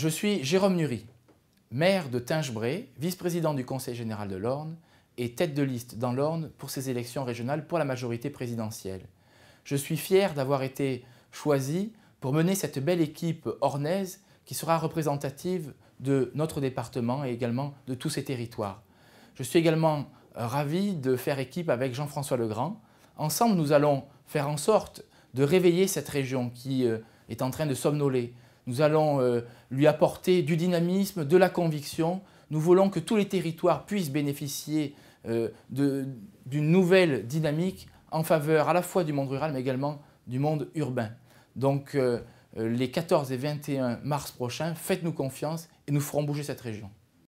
Je suis Jérôme Nury, maire de Tingebray, vice-président du Conseil général de l'Orne et tête de liste dans l'Orne pour ces élections régionales pour la majorité présidentielle. Je suis fier d'avoir été choisi pour mener cette belle équipe ornaise qui sera représentative de notre département et également de tous ces territoires. Je suis également ravi de faire équipe avec Jean-François Legrand. Ensemble, nous allons faire en sorte de réveiller cette région qui euh, est en train de somnoler, nous allons euh, lui apporter du dynamisme, de la conviction. Nous voulons que tous les territoires puissent bénéficier euh, d'une nouvelle dynamique en faveur à la fois du monde rural mais également du monde urbain. Donc euh, les 14 et 21 mars prochains, faites-nous confiance et nous ferons bouger cette région.